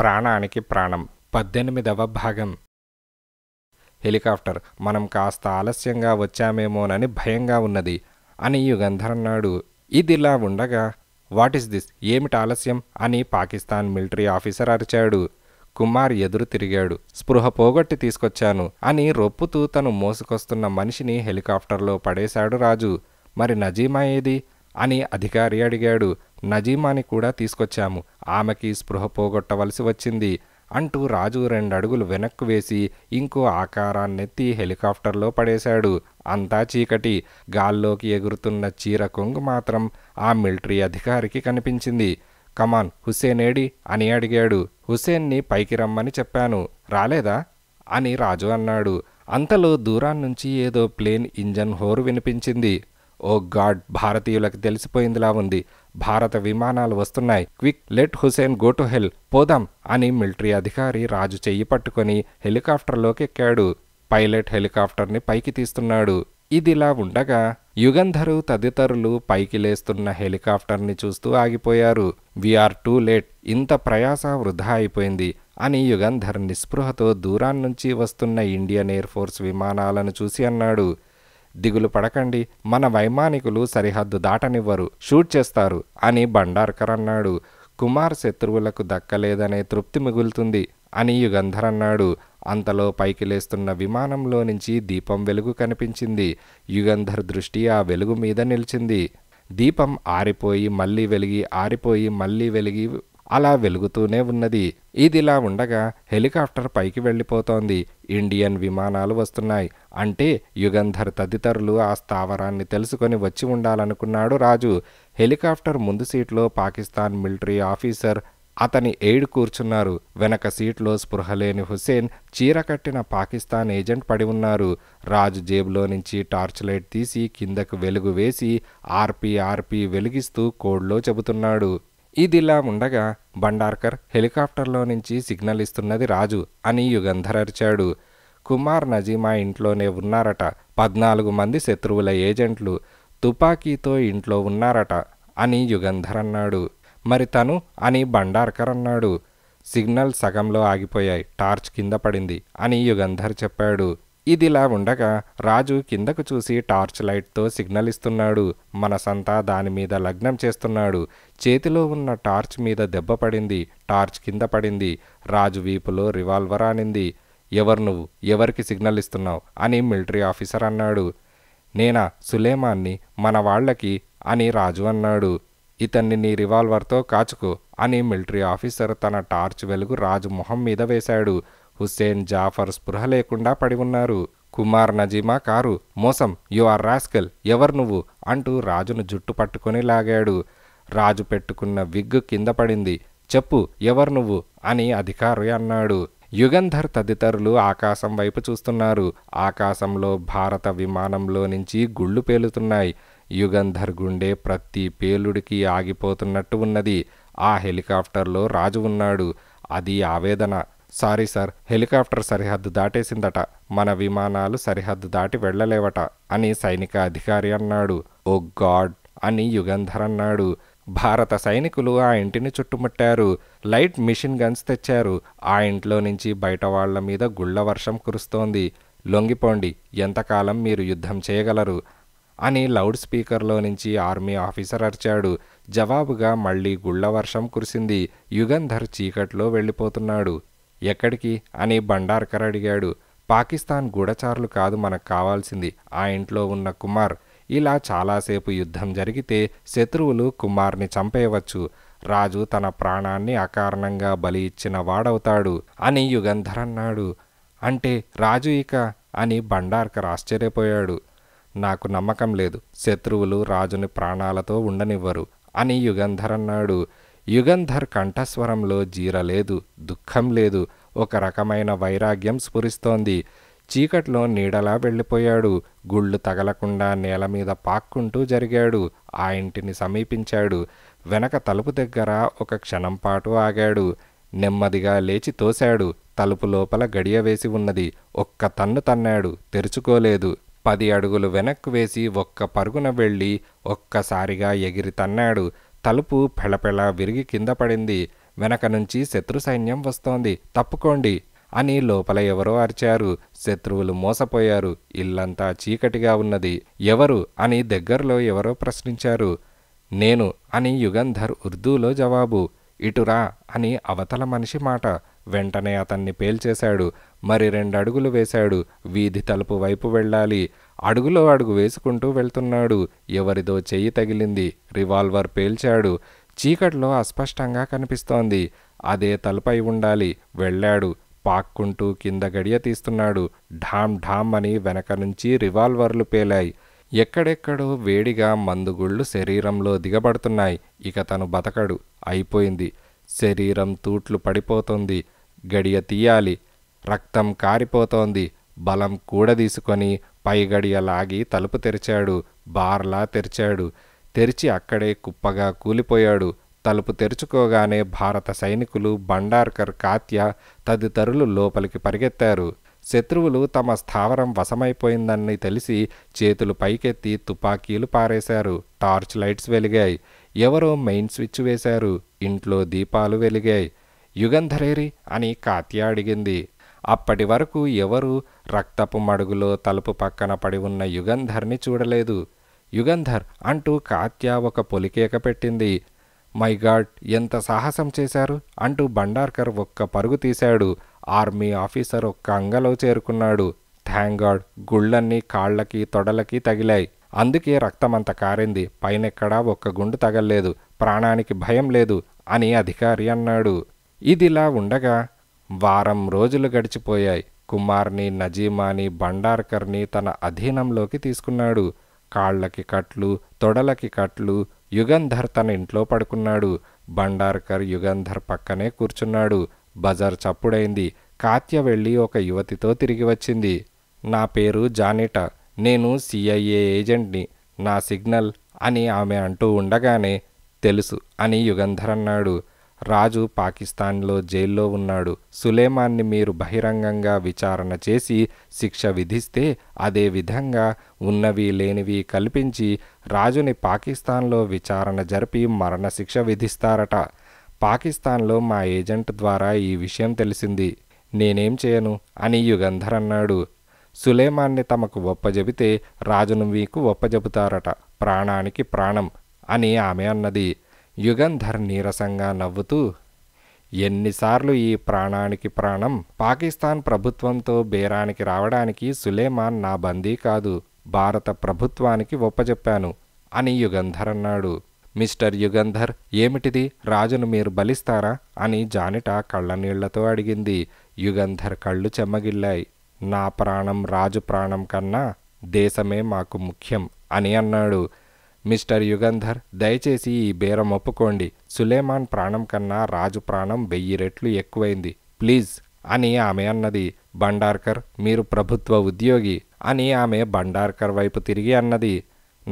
ప్రాణానికి ప్రాణం పద్దెనిమిదవ భాగం హెలికాప్టర్ మనం కాస్త ఆలస్యంగా వచ్చామేమోనని భయంగా ఉన్నది అని యుగంధరన్నాడు ఇదిలా ఉండగా వాట్ ఇస్ దిస్ ఏమిటి ఆలస్యం అని పాకిస్తాన్ మిలిటరీ ఆఫీసర్ అరిచాడు కుమార్ ఎదురు తిరిగాడు స్పృహ పోగొట్టి తీసుకొచ్చాను అని రొప్పుతూ తను మోసుకొస్తున్న మనిషిని హెలికాప్టర్లో పడేశాడు రాజు మరి నజీమా ఏది అని అధికారి అడిగాడు నజీమాని కూడా తీసుకొచ్చాము ఆమెకి స్పృహ పోగొట్టవలసి వచ్చింది అంటూ రాజు రెండు అడుగులు వెనక్కు వేసి ఇంకో ఆకారాన్నెత్తి హెలికాప్టర్లో పడేశాడు అంతా చీకటి గాల్లోకి ఎగురుతున్న చీర కొంగు మాత్రం ఆ మిలిటరీ అధికారికి కనిపించింది కమాన్ హుస్సేన్ ఏడి అని అడిగాడు హుస్సేన్ని పైకి రమ్మని చెప్పాను రాలేదా అని రాజు అన్నాడు అంతలో దూరాన్నుంచి ఏదో ప్లేన్ ఇంజన్ హోరు వినిపించింది ఓ గాడ్ భారతీయులకు తెలిసిపోయిందిలా ఉంది భారత విమానాలు వస్తున్నాయి quick let Hussain go to hell పోదాం అని మిలిటరీ అధికారి రాజు చెయ్యి పట్టుకొని హెలికాప్టర్లోకెక్కాడు పైలట్ హెలికాప్టర్ని పైకి తీస్తున్నాడు ఇదిలా ఉండగా యుగంధరు తదితరులు పైకి లేస్తున్న హెలికాప్టర్ని చూస్తూ ఆగిపోయారు వీఆర్ టూ లేట్ ఇంత ప్రయాస వృధా అయిపోయింది అని యుగంధర్ నిస్పృహతో దూరాన్నుంచి వస్తున్న ఇండియన్ ఎయిర్ ఫోర్స్ విమానాలను చూసి అన్నాడు దిగులు పడకండి మన వైమానికులు సరిహద్దు దాటనివ్వరు షూట్ చేస్తారు అని భండార్కర్ అన్నాడు కుమార్ శత్రువులకు దక్కలేదనే తృప్తి మిగులుతుంది అని యుగంధర్ అన్నాడు అంతలో పైకి లేస్తున్న విమానంలో నుంచి దీపం వెలుగు కనిపించింది యుగంధర్ దృష్టి ఆ వెలుగు మీద నిలిచింది దీపం ఆరిపోయి మళ్ళీ వెలిగి ఆరిపోయి మళ్ళీ వెలిగి అలా వెలుగుతూనే ఉన్నది ఇదిలా ఉండగా హెలికాప్టర్ పైకి వెళ్ళిపోతోంది ఇండియన్ విమానాలు వస్తున్నాయి అంటే యుగంధర్ తదితరులు ఆ స్థావరాన్ని తెలుసుకొని వచ్చి ఉండాలనుకున్నాడు రాజు హెలికాప్టర్ ముందు సీట్లో పాకిస్తాన్ మిలిటరీ ఆఫీసర్ అతని ఎయిడ్ కూర్చున్నారు వెనక సీట్లో స్పృహలేని హుసేన్ చీర కట్టిన పాకిస్తాన్ ఏజెంట్ పడి ఉన్నారు రాజు జేబులో నుంచి టార్చ్ లైట్ తీసి కిందకు వెలుగు వేసి ఆర్పి ఆర్పి వెలిగిస్తూ కోడ్లో చెబుతున్నాడు ఇదిలా ఉండగా బండార్కర్ హెలికాప్టర్లో నుంచి సిగ్నల్ ఇస్తున్నది రాజు అని యుగంధర్ అరిచాడు కుమార్ నజీమా ఇంట్లోనే ఉన్నారట పద్నాలుగు మంది శత్రువుల ఏజెంట్లు తుపాకీతో ఇంట్లో ఉన్నారట అని యుగంధర్ అన్నాడు మరి తను అని బండార్కర్ అన్నాడు సిగ్నల్ సగంలో ఆగిపోయాయి టార్చ్ కింద పడింది అని యుగంధర్ చెప్పాడు ఇదిలా ఉండగా రాజు కిందకు చూసి టార్చ్ లైట్తో సిగ్నల్ ఇస్తున్నాడు మనసంతా దానిమీద లగ్నం చేస్తున్నాడు చేతిలో ఉన్న టార్చ్ మీద దెబ్బ పడింది టార్చ్ కింద పడింది రాజు వీపులో రివాల్వర్ ఆనింది ఎవరు నువ్వు ఎవరికి సిగ్నల్ ఇస్తున్నావు అని మిలిటరీ ఆఫీసర్ అన్నాడు నేనా సులేమాన్ని మన వాళ్ళకి అని రాజు అన్నాడు ఇతన్ని నీ రివాల్వర్తో కాచుకో అని మిలిటరీ ఆఫీసర్ తన టార్చ్ వెలుగు రాజు మొహం మీద వేశాడు హుస్సేన్ జాఫర్ స్పృహ లేకుండా పడి ఉన్నారు కుమార్ నజీమా కారు మోసం యు ఆర్ రాస్కల్ ఎవరు నువ్వు అంటూ రాజును జుట్టు పట్టుకొని లాగాడు రాజు పెట్టుకున్న విగ్ కింద పడింది చెప్పు ఎవరు నువ్వు అని అధికారి అన్నాడు యుగంధర్ తదితరులు ఆకాశం వైపు చూస్తున్నారు ఆకాశంలో భారత విమానంలో నుంచి గుళ్ళు పేలుతున్నాయి యుగంధర్ గుండె ప్రతి పేలుడికి ఆగిపోతున్నట్టు ఉన్నది ఆ హెలికాప్టర్లో రాజు ఉన్నాడు అది ఆవేదన సారీ సార్ హెలికాప్టర్ సరిహద్దు దాటేసిందట మన విమానాలు సరిహద్దు దాటి వెళ్ళలేవట అని సైనిక అధికారి అన్నాడు ఓ గాడ్ అని యుగంధర్ అన్నాడు భారత సైనికులు ఆ ఇంటిని చుట్టుముట్టారు లైట్ మిషన్ గన్స్ తెచ్చారు ఆ ఇంట్లో నుంచి బయట వాళ్ల మీద గుళ్ళ వర్షం కురుస్తోంది లొంగిపోండి ఎంతకాలం మీరు యుద్ధం చేయగలరు అని లౌడ్ స్పీకర్లో నుంచి ఆర్మీ ఆఫీసర్ అరిచాడు జవాబుగా మళ్లీ గుళ్ళ వర్షం కురిసింది యుగంధర్ చీకట్లో వెళ్ళిపోతున్నాడు ఎక్కడికి అని బండార్కర్ అడిగాడు పాకిస్తాన్ గూఢచారులు కాదు మనకు కావాల్సింది ఆ ఇంట్లో ఉన్న కుమార్ ఇలా చాలాసేపు యుద్ధం జరిగితే శత్రువులు కుమార్ని చంపేయవచ్చు రాజు తన ప్రాణాన్ని అకారణంగా బలి ఇచ్చిన వాడవుతాడు అని యుగంధర్ అన్నాడు అంటే రాజు ఇక అని బండార్కర్ ఆశ్చర్యపోయాడు నాకు నమ్మకం లేదు శత్రువులు రాజుని ప్రాణాలతో ఉండనివ్వరు అని యుగంధర్ అన్నాడు యుగంధర్ కంఠస్వరంలో జీరలేదు దుఃఖం లేదు ఒక రకమైన వైరాగ్యం స్ఫురిస్తోంది చీకట్లో నీడలా వెళ్ళిపోయాడు గుళ్ళు తగలకుండా నేల మీద పాక్కుంటూ జరిగాడు ఆ ఇంటిని సమీపించాడు వెనక తలుపు దగ్గర ఒక క్షణం పాటు ఆగాడు నెమ్మదిగా లేచి తోశాడు తలుపు లోపల గడియ వేసి ఉన్నది ఒక్క తన్ను తన్నాడు తెరుచుకోలేదు పది అడుగులు వెనక్కు వేసి ఒక్క పరుగున వెళ్ళి ఒక్కసారిగా ఎగిరి తన్నాడు తలుపు పెళపెళ విరిగి కింద పడింది వెనక నుంచి శత్రు సైన్యం వస్తోంది తప్పుకోండి అని లోపల ఎవరో అరిచారు శత్రువులు మోసపోయారు ఇల్లంతా చీకటిగా ఉన్నది ఎవరు అని దగ్గరలో ఎవరో ప్రశ్నించారు నేను అని యుగంధర్ ఉర్దూలో జవాబు ఇటురా అని అవతల మనిషి మాట వెంటనే అతన్ని పేల్చేశాడు మరి రెండు అడుగులు వేశాడు వీధి తలుపు వైపు వెళ్ళాలి అడుగులో అడుగు వేసుకుంటూ వెళ్తున్నాడు ఎవరిదో చెయ్యి తగిలింది రివాల్వర్ పేల్చాడు చీకట్లో అస్పష్టంగా కనిపిస్తోంది అదే తలపై ఉండాలి వెళ్ళాడు పాక్కుంటూ కింద గడియ తీస్తున్నాడు ఢామ్ ఢామ్ అని వెనక నుంచి రివాల్వర్లు పేలాయి ఎక్కడెక్కడో వేడిగా మందుగుళ్ళు శరీరంలో దిగబడుతున్నాయి ఇక తను బతకడు అయిపోయింది శరీరం తూట్లు పడిపోతుంది గడియ తీయాలి రక్తం కారిపోతోంది బలం కూడదీసుకొని పై గడియ లాగి తలుపు తెరిచాడు బార్లా తెరిచాడు తెరిచి అక్కడే కుప్పగా కూలిపోయాడు తలుపు తెరుచుకోగానే భారత సైనికులు బండార్కర్ కాత్య తదితరులు లోపలికి పరిగెత్తారు శత్రువులు తమ స్థావరం వశమైపోయిందని తెలిసి చేతులు పైకెత్తి తుపాకీలు పారేశారు టార్చ్ లైట్స్ వెలిగాయి ఎవరో మెయిన్ స్విచ్ వేశారు ఇంట్లో దీపాలు వెలిగాయి యుగంధరేరి అని కాత్య అడిగింది అప్పటి వరకు ఎవరూ రక్తపు మడుగులో తలుపు పక్కన పడి ఉన్న యుగంధర్ని చూడలేదు యుగంధర్ అంటూ కాత్య ఒక పొలికేక పెట్టింది మై గాడ్ ఎంత సాహసం చేశారు అంటూ భండార్కర్ ఒక్క పరుగు తీశాడు ఆర్మీ ఆఫీసర్ ఒక్క అంగలో చేరుకున్నాడు థ్యాంక్ గాడ్ గుళ్ళన్నీ కాళ్లకి తొడలకి తగిలాయి అందుకే రక్తమంత కారింది పైనెక్కడా ఒక్క గుండు తగల్లేదు ప్రాణానికి భయం లేదు అని అధికారి అన్నాడు ఇదిలా ఉండగా వారం రోజులు గడిచిపోయాయి కుమార్ని నజీమాని బండార్కర్ని తన అధీనంలోకి తీసుకున్నాడు కాళ్లకి కట్లు తొడలకి కట్లు యుగంధర్ తన ఇంట్లో పడుకున్నాడు బండార్కర్ యుగంధర్ పక్కనే కూర్చున్నాడు బజార్ చప్పుడైంది కాత్య వెళ్ళి ఒక యువతితో తిరిగి వచ్చింది నా పేరు జానిట నేను సిఐఏ ఏజెంట్ని నా సిగ్నల్ అని ఆమె అంటూ ఉండగానే తెలుసు అని యుగంధర్ అన్నాడు రాజు పాకిస్తాన్లో జైల్లో ఉన్నాడు సులేమాన్ని మీరు బహిరంగంగా విచారణ చేసి శిక్ష విధిస్తే అదే విధంగా ఉన్నవి లేనివి కల్పించి రాజుని పాకిస్తాన్లో విచారణ జరిపి మరణశిక్ష విధిస్తారట పాకిస్తాన్లో మా ఏజెంట్ ద్వారా ఈ విషయం తెలిసింది నేనేం చేయను అని యుగంధర్ అన్నాడు సులేమాన్ని తమకు ఒప్పజెబితే రాజును మీకు ఒప్పజెబుతారట ప్రాణానికి ప్రాణం అని ఆమె అన్నది యుగంధర్ నీరసంగా నవ్వుతూ ఎన్నిసార్లు ఈ ప్రాణానికి ప్రాణం పాకిస్తాన్ ప్రభుత్వంతో బేరానికి రావడానికి సులేమాన్ నా బందీ కాదు భారత ప్రభుత్వానికి ఒప్పజెప్పాను అని యుగంధర్ అన్నాడు మిస్టర్ యుగంధర్ ఏమిటిది రాజును మీరు బలిస్తారా అని జానిట కళ్ళనీళ్లతో అడిగింది యుగంధర్ కళ్ళు చెమ్మగిల్లాయి నా ప్రాణం రాజు ప్రాణం కన్నా దేశమే మాకు ముఖ్యం అని అన్నాడు మిస్టర్ యుగంధర్ దయచేసి ఈ బేరం ఒప్పుకోండి సులేమాన్ ప్రాణం కన్నా రాజు ప్రాణం వెయ్యి రెట్లు ఎక్కువైంది ప్లీజ్ అని ఆమె అన్నది బండార్కర్ మీరు ప్రభుత్వ ఉద్యోగి అని ఆమె బండార్కర్ వైపు తిరిగి అన్నది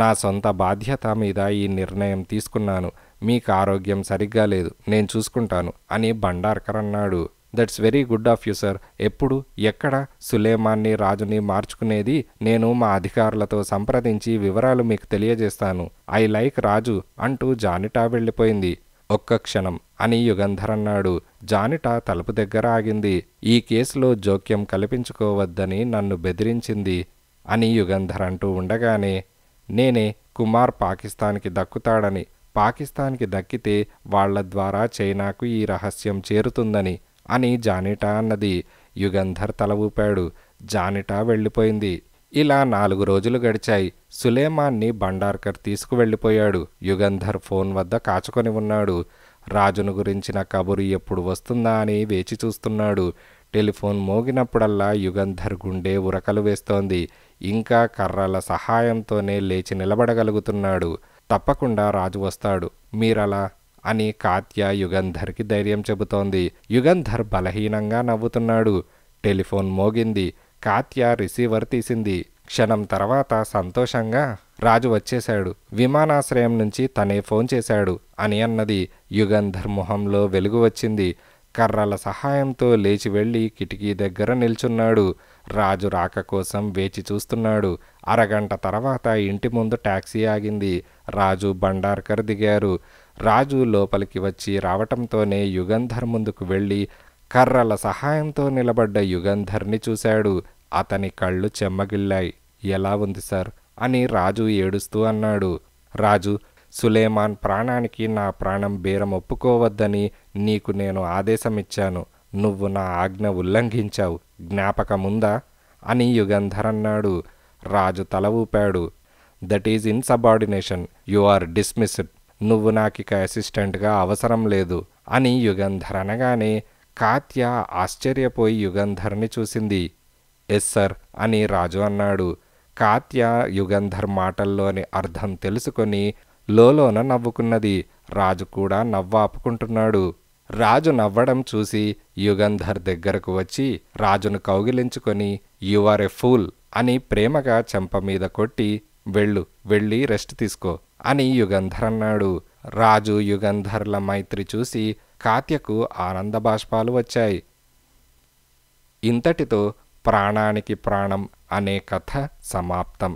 నా సొంత బాధ్యత మీద ఈ నిర్ణయం తీసుకున్నాను మీకు ఆరోగ్యం సరిగ్గా లేదు నేను చూసుకుంటాను అని బండార్కర్ అన్నాడు that's very good of you sir ఎప్పుడు ఎక్కడ సులేమాన్ని రాజుని మార్చుకునేది నేను మా అధికారులతో సంప్రదించి వివరాలు మీకు తెలియజేస్తాను ఐ లైక్ రాజు అంటూ జానిటా వెళ్ళిపోయింది ఒక్క క్షణం అని యుగంధర్ అన్నాడు జానిటా తలుపు దగ్గర ఆగింది ఈ కేసులో జోక్యం కల్పించుకోవద్దని నన్ను బెదిరించింది అని యుగంధర్ అంటూ ఉండగానే నేనే కుమార్ పాకిస్తాన్కి దక్కుతాడని పాకిస్తాన్కి దక్కితే వాళ్ల ద్వారా చైనాకు ఈ రహస్యం చేరుతుందని అని జానిటా అన్నది యుగంధర్ తల ఊపాడు జానిటా వెళ్ళిపోయింది ఇలా నాలుగు రోజులు గడిచాయి సులేమాన్ని బండార్కర్ తీసుకువెళ్ళిపోయాడు యుగంధర్ ఫోన్ వద్ద కాచుకొని ఉన్నాడు రాజును గురించిన కబురు ఎప్పుడు వస్తుందా అని వేచి చూస్తున్నాడు టెలిఫోన్ మోగినప్పుడల్లా యుగంధర్ గుండె ఉరకలు వేస్తోంది ఇంకా కర్రల సహాయంతోనే లేచి నిలబడగలుగుతున్నాడు తప్పకుండా రాజు వస్తాడు మీరలా అని కాత్య యుగంధర్కి ధైర్యం చెబుతోంది యుగంధర్ బలహీనంగా నవ్వుతున్నాడు టెలిఫోన్ మోగింది కాత్య రిసీవర్ తీసింది క్షణం తర్వాత సంతోషంగా రాజు వచ్చేశాడు విమానాశ్రయం నుంచి తనే ఫోన్ చేశాడు అని అన్నది యుగంధర్ మొహంలో వెలుగు వచ్చింది కర్రల సహాయంతో లేచి వెళ్ళి కిటికీ దగ్గర నిల్చున్నాడు రాజు రాక కోసం వేచి చూస్తున్నాడు అరగంట తర్వాత ఇంటి ముందు టాక్సీ ఆగింది రాజు బండార్కర్ దిగారు రాజు లోపలికి వచ్చి రావటంతోనే యుగంధర్ ముందుకు వెళ్ళి కర్రల సహాయంతో నిలబడ్డ యుగంధర్ని చూశాడు అతని కళ్ళు చెమ్మగిల్లాయి ఎలా ఉంది సార్ అని రాజు ఏడుస్తూ అన్నాడు రాజు సులేమాన్ ప్రాణానికి నా ప్రాణం బేరం ఒప్పుకోవద్దని నీకు నేను ఆదేశమిచ్చాను నువ్వు నా ఆజ్ఞ ఉల్లంఘించావు జ్ఞాపకముందా అని యుగంధర్ అన్నాడు రాజు తల ఊపాడు that is insubordination you are dismissed నువ్వు నాకిక అసిస్టెంట్గా అవసరం లేదు అని యుగంధర్ అనగానే కాత్య ఆశ్చర్యపోయి యుగంధర్ని చూసింది ఎస్ సర్ అని రాజు అన్నాడు కాత్య యుగంధర్ మాటల్లోని అర్థం తెలుసుకొని లోలోన నవ్వుకున్నది రాజు కూడా నవ్వాపుకుంటున్నాడు రాజు నవ్వడం చూసి యుగంధర్ దగ్గరకు వచ్చి రాజును కౌగిలించుకొని యు ఆర్ ఎ ఫూల్ అని ప్రేమగా చెంప మీద కొట్టి వెళ్ళు వెళ్ళి రెస్ట్ తీసుకో అని యుగంధర్ అన్నాడు రాజు యుగంధర్ల మైత్రి చూసి కాత్యకు ఆనంద బాష్పాలు వచ్చాయి ఇంతటితో ప్రాణానికి ప్రాణం అనే కథ సమాప్తం